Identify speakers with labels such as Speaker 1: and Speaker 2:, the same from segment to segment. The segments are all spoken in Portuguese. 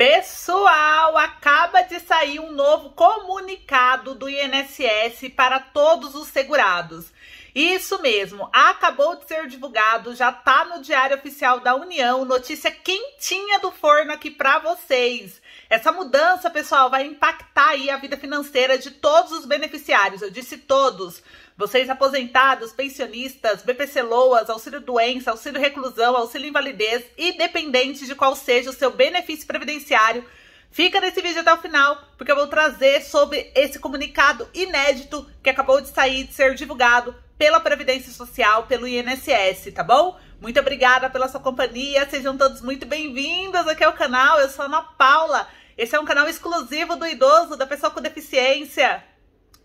Speaker 1: Pessoal, acaba de sair um novo comunicado do INSS para todos os segurados. Isso mesmo, acabou de ser divulgado, já tá no Diário Oficial da União, notícia quentinha do forno aqui para vocês. Essa mudança, pessoal, vai impactar aí a vida financeira de todos os beneficiários. Eu disse todos. Vocês aposentados, pensionistas, BPC Loas, auxílio doença, auxílio reclusão, auxílio invalidez, independente de qual seja o seu benefício previdenciário, Fica nesse vídeo até o final, porque eu vou trazer sobre esse comunicado inédito que acabou de sair, de ser divulgado pela Previdência Social, pelo INSS, tá bom? Muito obrigada pela sua companhia, sejam todos muito bem-vindos aqui ao canal, eu sou a Ana Paula esse é um canal exclusivo do idoso, da pessoa com deficiência,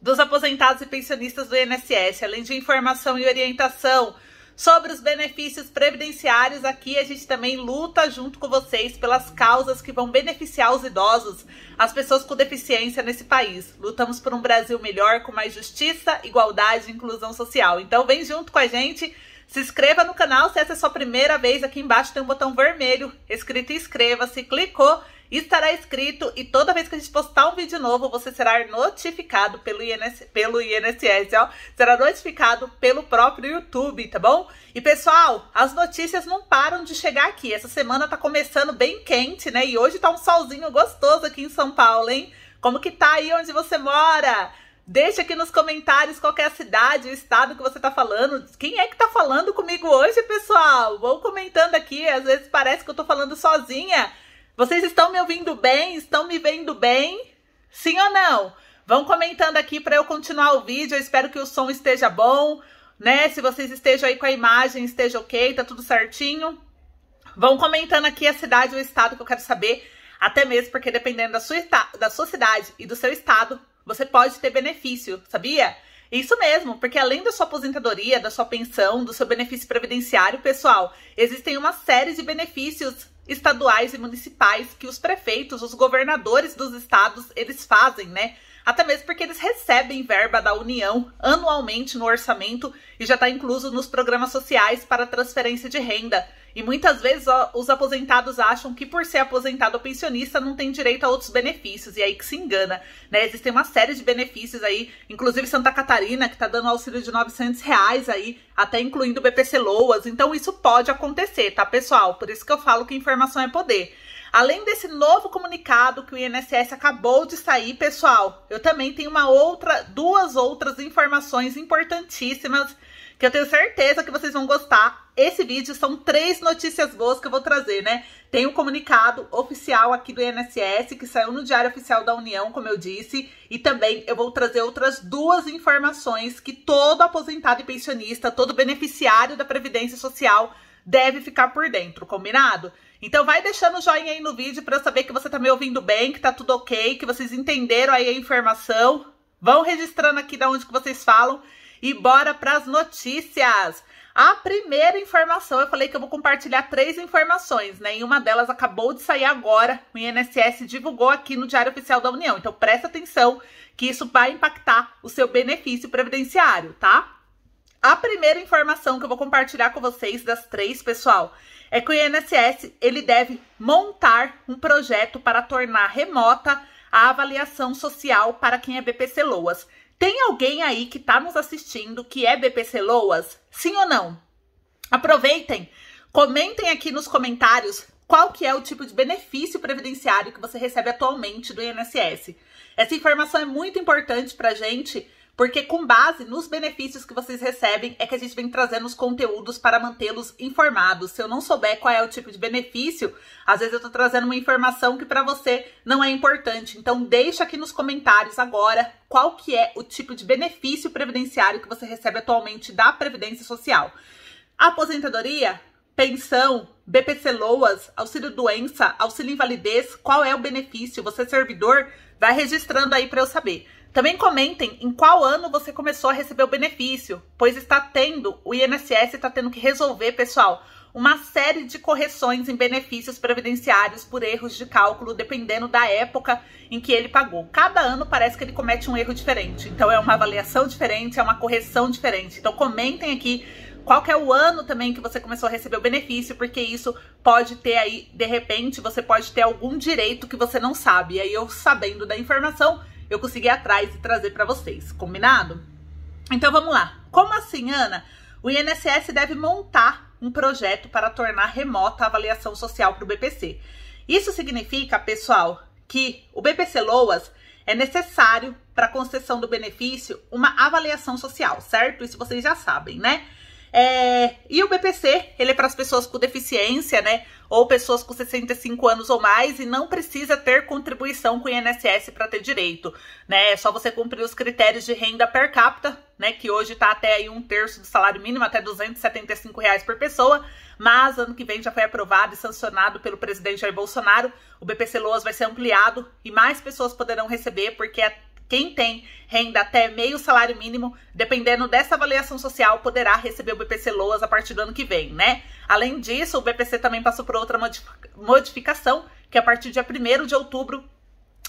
Speaker 1: dos aposentados e pensionistas do INSS, além de informação e orientação sobre os benefícios previdenciários. Aqui a gente também luta junto com vocês pelas causas que vão beneficiar os idosos, as pessoas com deficiência nesse país. Lutamos por um Brasil melhor, com mais justiça, igualdade e inclusão social. Então vem junto com a gente. Se inscreva no canal se essa é a sua primeira vez. Aqui embaixo tem um botão vermelho escrito inscreva-se. Clicou estará escrito e toda vez que a gente postar um vídeo novo, você será notificado pelo, INS, pelo INSS, ó, será notificado pelo próprio YouTube, tá bom? E pessoal, as notícias não param de chegar aqui. Essa semana tá começando bem quente, né? E hoje tá um solzinho gostoso aqui em São Paulo, hein? Como que tá aí onde você mora? Deixa aqui nos comentários qual é a cidade, o estado que você tá falando. Quem é que tá falando comigo hoje, pessoal? Vou comentando aqui, às vezes parece que eu tô falando sozinha, vocês estão me ouvindo bem? Estão me vendo bem? Sim ou não? Vão comentando aqui para eu continuar o vídeo. Eu espero que o som esteja bom, né? Se vocês estejam aí com a imagem, esteja ok, tá tudo certinho. Vão comentando aqui a cidade ou estado que eu quero saber, até mesmo porque dependendo da sua, da sua cidade e do seu estado, você pode ter benefício, sabia? Isso mesmo, porque além da sua aposentadoria, da sua pensão, do seu benefício previdenciário, pessoal, existem uma série de benefícios estaduais e municipais que os prefeitos, os governadores dos estados, eles fazem, né? Até mesmo porque eles recebem verba da União anualmente no orçamento e já está incluso nos programas sociais para transferência de renda. E muitas vezes ó, os aposentados acham que por ser aposentado ou pensionista não tem direito a outros benefícios, e aí que se engana, né? Existem uma série de benefícios aí, inclusive Santa Catarina, que tá dando auxílio de 900 reais aí, até incluindo o BPC Loas, então isso pode acontecer, tá, pessoal? Por isso que eu falo que informação é poder. Além desse novo comunicado que o INSS acabou de sair, pessoal, eu também tenho uma outra, duas outras informações importantíssimas que eu tenho certeza que vocês vão gostar esse vídeo são três notícias boas que eu vou trazer, né? Tem o um comunicado oficial aqui do INSS, que saiu no Diário Oficial da União, como eu disse, e também eu vou trazer outras duas informações que todo aposentado e pensionista, todo beneficiário da Previdência Social deve ficar por dentro, combinado? Então vai deixando o joinha aí no vídeo para eu saber que você tá me ouvindo bem, que tá tudo ok, que vocês entenderam aí a informação. Vão registrando aqui da onde que vocês falam e bora para as notícias. A primeira informação, eu falei que eu vou compartilhar três informações, né? E uma delas acabou de sair agora, o INSS divulgou aqui no Diário Oficial da União. Então presta atenção que isso vai impactar o seu benefício previdenciário, tá? A primeira informação que eu vou compartilhar com vocês das três, pessoal, é que o INSS ele deve montar um projeto para tornar remota a avaliação social para quem é BPC Loas. Tem alguém aí que está nos assistindo que é BPC Loas? Sim ou não? Aproveitem, comentem aqui nos comentários qual que é o tipo de benefício previdenciário que você recebe atualmente do INSS. Essa informação é muito importante para a gente porque com base nos benefícios que vocês recebem é que a gente vem trazendo os conteúdos para mantê-los informados. Se eu não souber qual é o tipo de benefício, às vezes eu estou trazendo uma informação que para você não é importante. Então deixa aqui nos comentários agora qual que é o tipo de benefício previdenciário que você recebe atualmente da Previdência Social. Aposentadoria, pensão, BPC Loas, auxílio doença, auxílio invalidez, qual é o benefício? Você é servidor? Vai registrando aí para eu saber. Também comentem em qual ano você começou a receber o benefício, pois está tendo, o INSS está tendo que resolver, pessoal, uma série de correções em benefícios previdenciários por erros de cálculo, dependendo da época em que ele pagou. Cada ano parece que ele comete um erro diferente, então é uma avaliação diferente, é uma correção diferente. Então comentem aqui qual é o ano também que você começou a receber o benefício, porque isso pode ter aí, de repente, você pode ter algum direito que você não sabe. E aí eu sabendo da informação eu consegui ir atrás e trazer para vocês, combinado? Então vamos lá. Como assim, Ana? O INSS deve montar um projeto para tornar remota a avaliação social para o BPC. Isso significa, pessoal, que o BPC Loas é necessário para concessão do benefício uma avaliação social, certo? Isso vocês já sabem, né? É, e o BPC, ele é para as pessoas com deficiência, né? Ou pessoas com 65 anos ou mais e não precisa ter contribuição com o INSS para ter direito, né? É só você cumprir os critérios de renda per capita, né? Que hoje está até aí um terço do salário mínimo, até 275 reais por pessoa. Mas ano que vem já foi aprovado e sancionado pelo presidente Jair Bolsonaro. O BPC Loas vai ser ampliado e mais pessoas poderão receber, porque é quem tem renda até meio salário mínimo, dependendo dessa avaliação social, poderá receber o BPC Loas a partir do ano que vem, né? Além disso, o BPC também passou por outra modificação, que a partir do dia 1 de outubro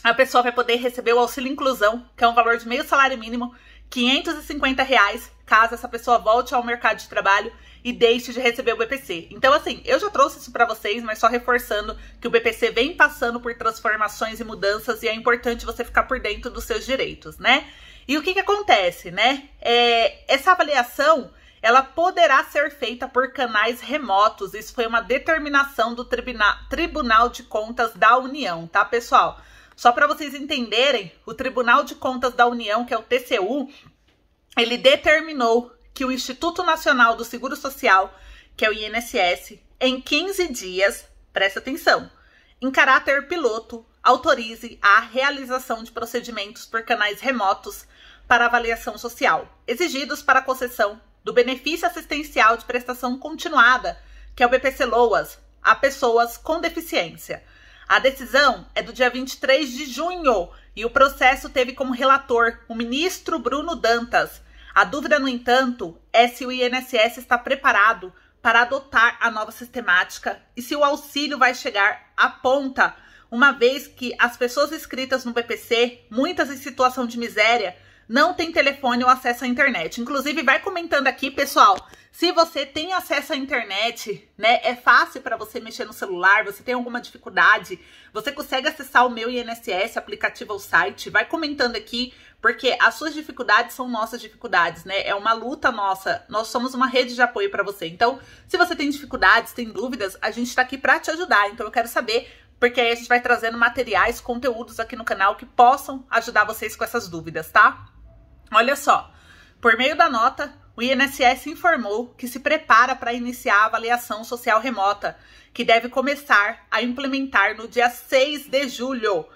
Speaker 1: a pessoa vai poder receber o auxílio inclusão, que é um valor de meio salário mínimo, R$ 550 reais caso essa pessoa volte ao mercado de trabalho e deixe de receber o BPC. Então, assim, eu já trouxe isso para vocês, mas só reforçando que o BPC vem passando por transformações e mudanças e é importante você ficar por dentro dos seus direitos, né? E o que, que acontece, né? É, essa avaliação ela poderá ser feita por canais remotos. Isso foi uma determinação do Tribuna Tribunal de Contas da União, tá, pessoal? Só para vocês entenderem, o Tribunal de Contas da União, que é o TCU, ele determinou que o Instituto Nacional do Seguro Social, que é o INSS, em 15 dias, preste atenção, em caráter piloto, autorize a realização de procedimentos por canais remotos para avaliação social, exigidos para a concessão do benefício assistencial de prestação continuada, que é o BPC Loas, a pessoas com deficiência. A decisão é do dia 23 de junho e o processo teve como relator o ministro Bruno Dantas, a dúvida, no entanto, é se o INSS está preparado para adotar a nova sistemática e se o auxílio vai chegar à ponta, uma vez que as pessoas inscritas no BPC, muitas em situação de miséria, não têm telefone ou acesso à internet. Inclusive, vai comentando aqui, pessoal, se você tem acesso à internet, né, é fácil para você mexer no celular, você tem alguma dificuldade, você consegue acessar o meu INSS, aplicativo ou site, vai comentando aqui porque as suas dificuldades são nossas dificuldades, né? É uma luta nossa. Nós somos uma rede de apoio para você. Então, se você tem dificuldades, tem dúvidas, a gente está aqui para te ajudar. Então, eu quero saber, porque aí a gente vai trazendo materiais, conteúdos aqui no canal que possam ajudar vocês com essas dúvidas, tá? Olha só, por meio da nota, o INSS informou que se prepara para iniciar a avaliação social remota, que deve começar a implementar no dia 6 de julho.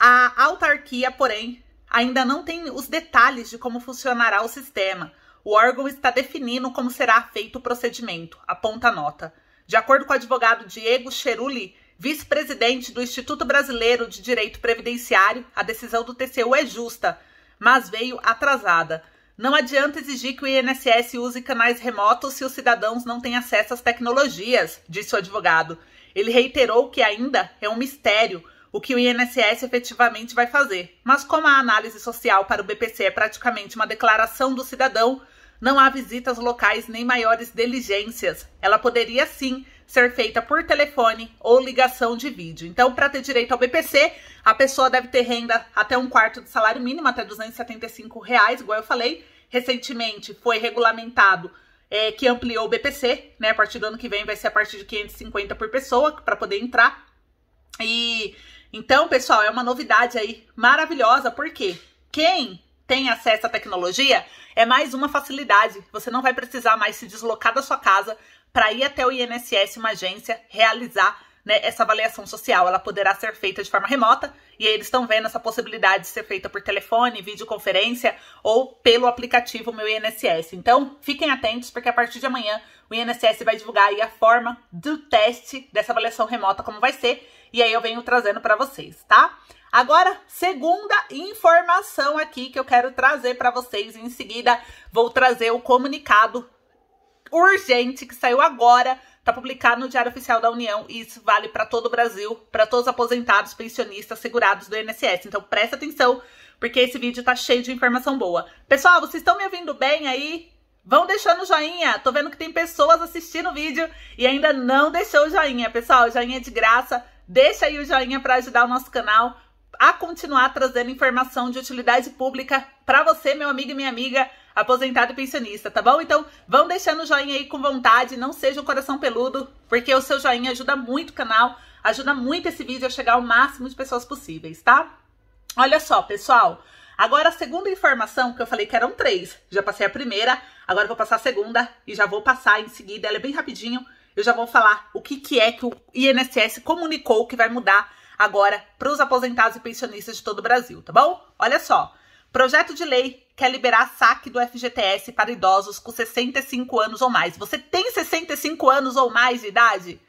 Speaker 1: A autarquia, porém, Ainda não tem os detalhes de como funcionará o sistema. O órgão está definindo como será feito o procedimento, aponta a nota. De acordo com o advogado Diego Cheruli, vice-presidente do Instituto Brasileiro de Direito Previdenciário, a decisão do TCU é justa, mas veio atrasada. Não adianta exigir que o INSS use canais remotos se os cidadãos não têm acesso às tecnologias, disse o advogado. Ele reiterou que ainda é um mistério o que o INSS efetivamente vai fazer. Mas como a análise social para o BPC é praticamente uma declaração do cidadão, não há visitas locais nem maiores diligências. Ela poderia sim ser feita por telefone ou ligação de vídeo. Então, para ter direito ao BPC, a pessoa deve ter renda até um quarto do salário mínimo, até 275 reais, igual eu falei. Recentemente foi regulamentado é, que ampliou o BPC, né? A partir do ano que vem vai ser a partir de 550 por pessoa para poder entrar. E então, pessoal, é uma novidade aí maravilhosa, porque quem tem acesso à tecnologia é mais uma facilidade. Você não vai precisar mais se deslocar da sua casa para ir até o INSS, uma agência, realizar né, essa avaliação social. Ela poderá ser feita de forma remota e aí eles estão vendo essa possibilidade de ser feita por telefone, videoconferência ou pelo aplicativo Meu INSS. Então, fiquem atentos, porque a partir de amanhã o INSS vai divulgar aí a forma do teste dessa avaliação remota, como vai ser, e aí eu venho trazendo para vocês, tá? Agora, segunda informação aqui que eu quero trazer para vocês, em seguida vou trazer o comunicado urgente que saiu agora para publicar no Diário Oficial da União, e isso vale para todo o Brasil, para todos os aposentados, pensionistas, segurados do INSS. Então, presta atenção, porque esse vídeo tá cheio de informação boa. Pessoal, vocês estão me ouvindo bem aí? Vão deixando o joinha. Tô vendo que tem pessoas assistindo o vídeo e ainda não deixou o joinha. Pessoal, joinha é de graça. Deixa aí o joinha para ajudar o nosso canal a continuar trazendo informação de utilidade pública para você, meu amigo e minha amiga, aposentado e pensionista, tá bom? Então, vão deixando o joinha aí com vontade, não seja um coração peludo, porque o seu joinha ajuda muito o canal, ajuda muito esse vídeo a chegar ao máximo de pessoas possíveis, tá? Olha só, pessoal, Agora, a segunda informação que eu falei que eram três, já passei a primeira, agora vou passar a segunda e já vou passar em seguida, ela é bem rapidinho, eu já vou falar o que, que é que o INSS comunicou que vai mudar agora para os aposentados e pensionistas de todo o Brasil, tá bom? Olha só, projeto de lei quer liberar saque do FGTS para idosos com 65 anos ou mais. Você tem 65 anos ou mais de idade?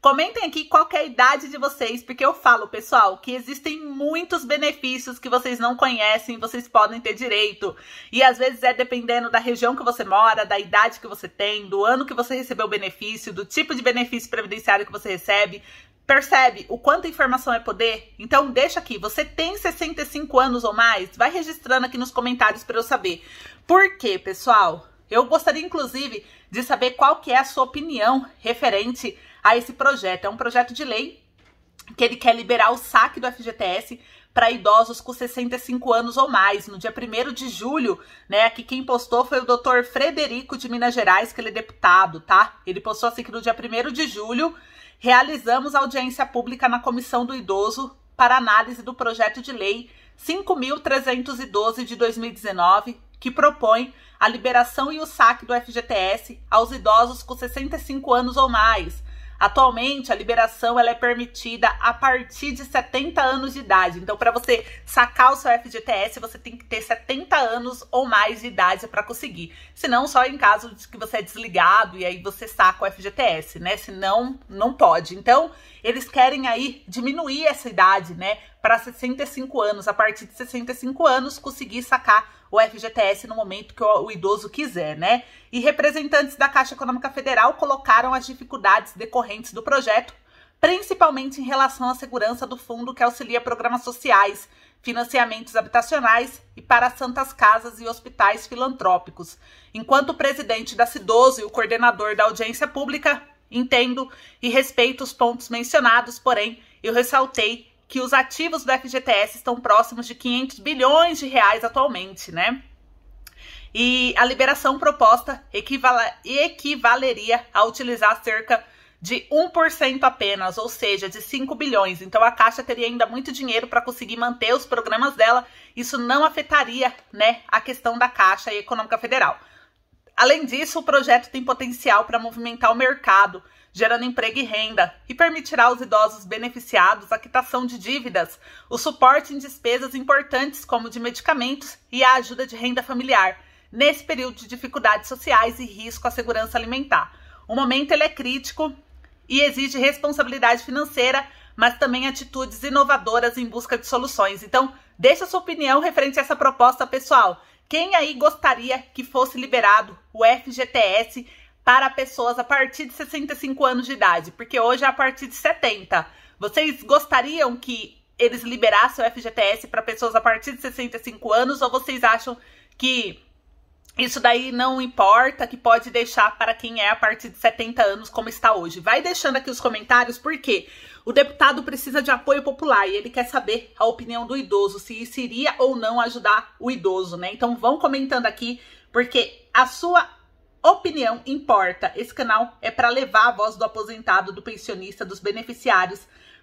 Speaker 1: Comentem aqui qual é a idade de vocês, porque eu falo, pessoal, que existem muitos benefícios que vocês não conhecem, vocês podem ter direito. E às vezes é dependendo da região que você mora, da idade que você tem, do ano que você recebeu o benefício, do tipo de benefício previdenciário que você recebe. Percebe o quanto informação é poder? Então deixa aqui, você tem 65 anos ou mais? Vai registrando aqui nos comentários para eu saber. Por quê, pessoal? Eu gostaria inclusive de saber qual que é a sua opinião referente a esse projeto. É um projeto de lei que ele quer liberar o saque do FGTS para idosos com 65 anos ou mais. No dia 1 de julho, né, aqui quem postou foi o doutor Frederico de Minas Gerais, que ele é deputado, tá? Ele postou assim que no dia 1 de julho realizamos audiência pública na Comissão do Idoso para análise do projeto de lei 5.312 de 2019, que propõe a liberação e o saque do FGTS aos idosos com 65 anos ou mais Atualmente, a liberação ela é permitida a partir de 70 anos de idade. Então, para você sacar o seu FGTS, você tem que ter 70 anos ou mais de idade para conseguir. Se não, só em caso de que você é desligado e aí você saca o FGTS, né? Senão, não pode. Então, eles querem aí diminuir essa idade, né? para 65 anos, a partir de 65 anos, conseguir sacar o FGTS no momento que o, o idoso quiser, né? E representantes da Caixa Econômica Federal colocaram as dificuldades decorrentes do projeto, principalmente em relação à segurança do fundo que auxilia programas sociais, financiamentos habitacionais e para santas casas e hospitais filantrópicos. Enquanto o presidente da CIDOSO e o coordenador da audiência pública, entendo e respeito os pontos mencionados, porém, eu ressaltei que os ativos do FGTS estão próximos de 500 bilhões de reais atualmente, né? E a liberação proposta equivaleria a utilizar cerca de 1% apenas, ou seja, de 5 bilhões. Então a Caixa teria ainda muito dinheiro para conseguir manter os programas dela. Isso não afetaria, né, a questão da Caixa Econômica Federal. Além disso, o projeto tem potencial para movimentar o mercado gerando emprego e renda, e permitirá aos idosos beneficiados a quitação de dívidas, o suporte em despesas importantes como de medicamentos e a ajuda de renda familiar, nesse período de dificuldades sociais e risco à segurança alimentar. O momento ele é crítico e exige responsabilidade financeira, mas também atitudes inovadoras em busca de soluções. Então, deixe a sua opinião referente a essa proposta, pessoal. Quem aí gostaria que fosse liberado o FGTS para pessoas a partir de 65 anos de idade, porque hoje é a partir de 70. Vocês gostariam que eles liberassem o FGTS para pessoas a partir de 65 anos ou vocês acham que isso daí não importa, que pode deixar para quem é a partir de 70 anos como está hoje. Vai deixando aqui os comentários porque o deputado precisa de apoio popular e ele quer saber a opinião do idoso, se isso iria ou não ajudar o idoso, né? Então vão comentando aqui porque a sua opinião importa. Esse canal é para levar a voz do aposentado, do pensionista, dos beneficiários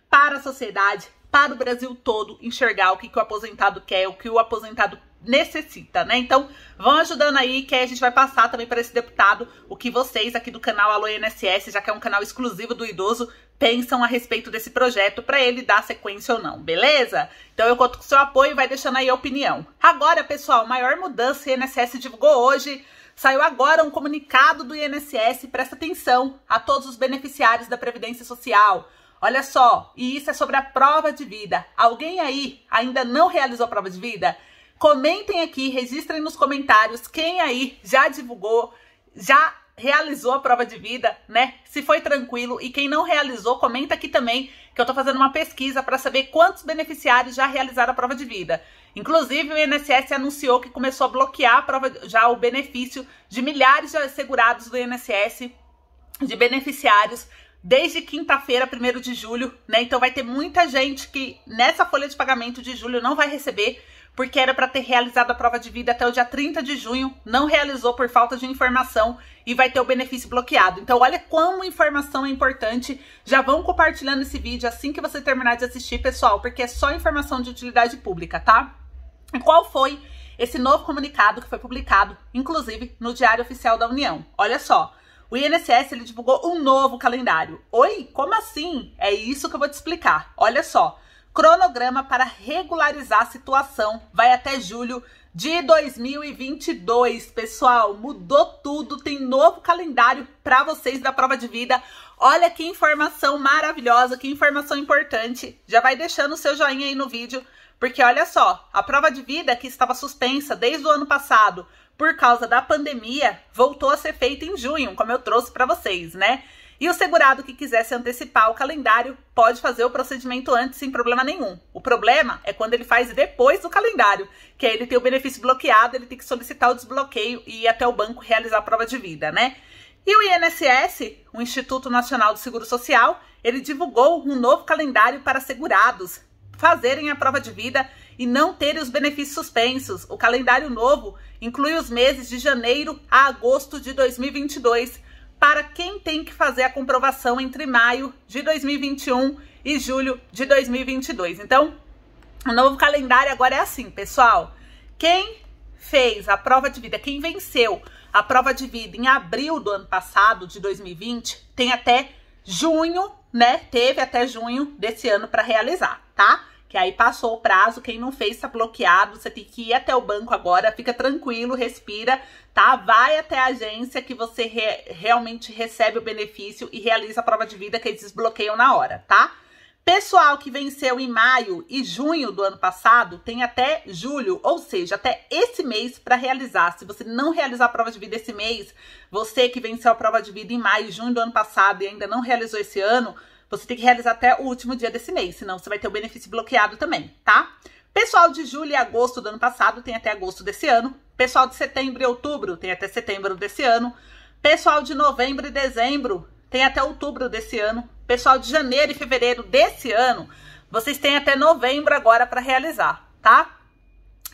Speaker 1: para a sociedade, para o Brasil todo, enxergar o que, que o aposentado quer, o que o aposentado necessita, né? Então, vão ajudando aí que a gente vai passar também para esse deputado o que vocês aqui do canal Alô INSS, já que é um canal exclusivo do idoso, pensam a respeito desse projeto para ele dar sequência ou não, beleza? Então eu conto com seu apoio e vai deixando aí a opinião. Agora, pessoal, maior mudança que INSS divulgou hoje Saiu agora um comunicado do INSS, presta atenção a todos os beneficiários da Previdência Social. Olha só, e isso é sobre a prova de vida. Alguém aí ainda não realizou a prova de vida? Comentem aqui, registrem nos comentários quem aí já divulgou, já realizou a prova de vida, né? Se foi tranquilo e quem não realizou, comenta aqui também que eu tô fazendo uma pesquisa para saber quantos beneficiários já realizaram a prova de vida. Inclusive, o INSS anunciou que começou a bloquear já o benefício de milhares de segurados do INSS, de beneficiários, desde quinta-feira, 1 de julho, né? Então vai ter muita gente que nessa folha de pagamento de julho não vai receber, porque era para ter realizado a prova de vida até o dia 30 de junho, não realizou por falta de informação e vai ter o benefício bloqueado. Então, olha como informação é importante. Já vão compartilhando esse vídeo assim que você terminar de assistir, pessoal, porque é só informação de utilidade pública, tá? E qual foi esse novo comunicado que foi publicado, inclusive, no Diário Oficial da União? Olha só. O INSS ele divulgou um novo calendário. Oi, como assim? É isso que eu vou te explicar. Olha só. Cronograma para regularizar a situação vai até julho de 2022, pessoal. Mudou tudo, tem novo calendário para vocês da prova de vida. Olha que informação maravilhosa, que informação importante. Já vai deixando o seu joinha aí no vídeo porque olha só, a prova de vida é que estava suspensa desde o ano passado por causa da pandemia voltou a ser feita em junho, como eu trouxe para vocês, né? E o segurado que quisesse antecipar o calendário pode fazer o procedimento antes sem problema nenhum. O problema é quando ele faz depois do calendário, que aí ele tem o benefício bloqueado, ele tem que solicitar o desbloqueio e ir até o banco realizar a prova de vida, né? E o INSS, o Instituto Nacional do Seguro Social, ele divulgou um novo calendário para segurados fazerem a prova de vida e não terem os benefícios suspensos. O calendário novo inclui os meses de janeiro a agosto de 2022 para quem tem que fazer a comprovação entre maio de 2021 e julho de 2022. Então, o novo calendário agora é assim, pessoal. Quem fez a prova de vida, quem venceu a prova de vida em abril do ano passado, de 2020, tem até junho, né? Teve até junho desse ano para realizar, tá? que aí passou o prazo, quem não fez está bloqueado, você tem que ir até o banco agora, fica tranquilo, respira, tá? Vai até a agência que você re realmente recebe o benefício e realiza a prova de vida que eles desbloqueiam na hora, tá? Pessoal que venceu em maio e junho do ano passado tem até julho, ou seja, até esse mês para realizar. Se você não realizar a prova de vida esse mês, você que venceu a prova de vida em maio e junho do ano passado e ainda não realizou esse ano, você tem que realizar até o último dia desse mês, senão você vai ter o benefício bloqueado também, tá? Pessoal de julho e agosto do ano passado tem até agosto desse ano. Pessoal de setembro e outubro tem até setembro desse ano. Pessoal de novembro e dezembro tem até outubro desse ano. Pessoal de janeiro e fevereiro desse ano, vocês têm até novembro agora para realizar, tá?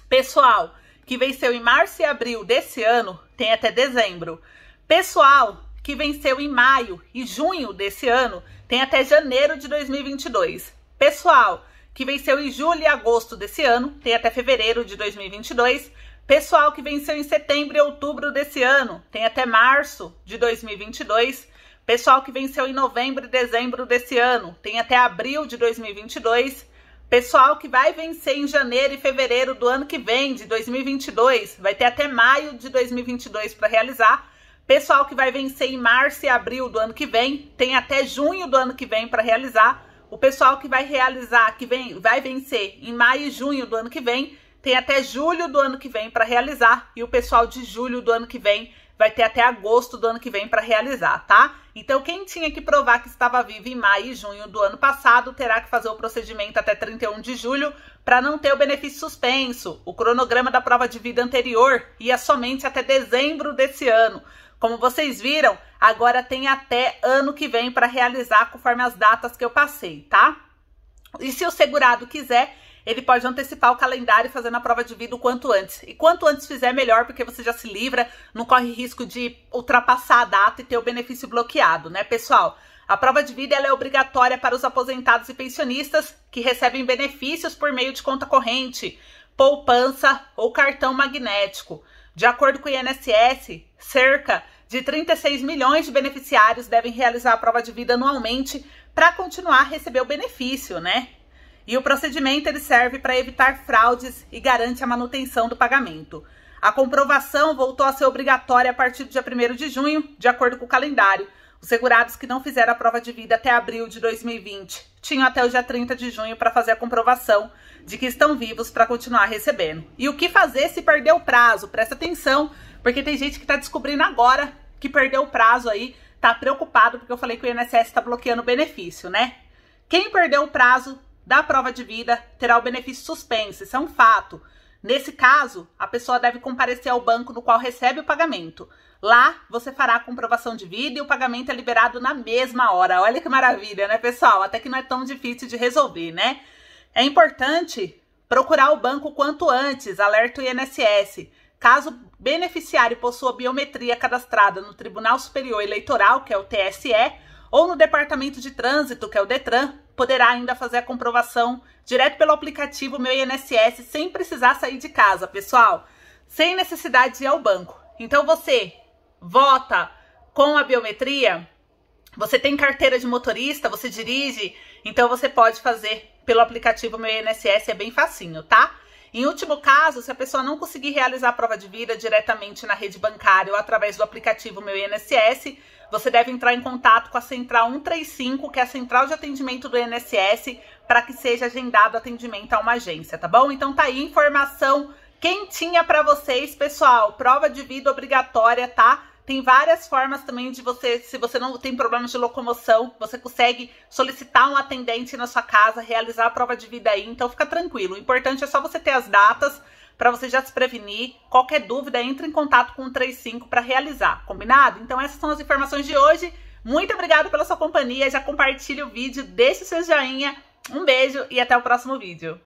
Speaker 1: Pessoal que venceu em março e abril desse ano, tem até dezembro. Pessoal que venceu em maio e junho desse ano, tem até janeiro de 2022. Pessoal que venceu em julho e agosto desse ano, tem até fevereiro de 2022. Pessoal que venceu em setembro e outubro desse ano, tem até março de 2022. Pessoal que venceu em novembro e dezembro desse ano, tem até abril de 2022. Pessoal que vai vencer em janeiro e fevereiro do ano que vem, de 2022, vai ter até maio de 2022 para realizar. Pessoal que vai vencer em março e abril do ano que vem, tem até junho do ano que vem para realizar. O pessoal que vai realizar, que vem, vai vencer em maio e junho do ano que vem, tem até julho do ano que vem para realizar. E o pessoal de julho do ano que vem vai ter até agosto do ano que vem para realizar, tá? Então, quem tinha que provar que estava vivo em maio e junho do ano passado terá que fazer o procedimento até 31 de julho para não ter o benefício suspenso. O cronograma da prova de vida anterior ia somente até dezembro desse ano. Como vocês viram, agora tem até ano que vem para realizar conforme as datas que eu passei, tá? E se o segurado quiser, ele pode antecipar o calendário fazendo a prova de vida o quanto antes. E quanto antes fizer, melhor, porque você já se livra, não corre risco de ultrapassar a data e ter o benefício bloqueado, né, pessoal? A prova de vida é obrigatória para os aposentados e pensionistas que recebem benefícios por meio de conta corrente, poupança ou cartão magnético. De acordo com o INSS, Cerca de 36 milhões de beneficiários devem realizar a prova de vida anualmente para continuar a receber o benefício, né? E o procedimento ele serve para evitar fraudes e garante a manutenção do pagamento. A comprovação voltou a ser obrigatória a partir do dia 1 de junho, de acordo com o calendário. Os segurados que não fizeram a prova de vida até abril de 2020 tinham até o dia 30 de junho para fazer a comprovação de que estão vivos para continuar recebendo. E o que fazer se perder o prazo? Presta atenção, porque tem gente que tá descobrindo agora que perdeu o prazo aí, tá preocupado porque eu falei que o INSS tá bloqueando o benefício, né? Quem perdeu o prazo da prova de vida terá o benefício suspenso, isso é um fato. Nesse caso, a pessoa deve comparecer ao banco no qual recebe o pagamento. Lá, você fará a comprovação de vida e o pagamento é liberado na mesma hora. Olha que maravilha, né, pessoal? Até que não é tão difícil de resolver, né? É importante procurar o banco quanto antes, alerta o INSS. Caso beneficiário possua biometria cadastrada no Tribunal Superior Eleitoral, que é o TSE, ou no Departamento de Trânsito, que é o Detran, poderá ainda fazer a comprovação direto pelo aplicativo Meu INSS sem precisar sair de casa, pessoal, sem necessidade de ir ao banco. Então você vota com a biometria, você tem carteira de motorista, você dirige, então você pode fazer pelo aplicativo Meu INSS, é bem facinho, tá? Em último caso, se a pessoa não conseguir realizar a prova de vida diretamente na rede bancária ou através do aplicativo Meu INSS, você deve entrar em contato com a Central 135, que é a central de atendimento do INSS, para que seja agendado atendimento a uma agência, tá bom? Então tá aí informação quentinha para vocês, pessoal. Prova de vida obrigatória, tá? Tem várias formas também de você, se você não tem problemas de locomoção, você consegue solicitar um atendente na sua casa, realizar a prova de vida aí, então fica tranquilo. O importante é só você ter as datas para você já se prevenir. Qualquer dúvida, entre em contato com o 35 para realizar, combinado? Então essas são as informações de hoje. Muito obrigada pela sua companhia, já compartilhe o vídeo, deixe seu joinha. Um beijo e até o próximo vídeo.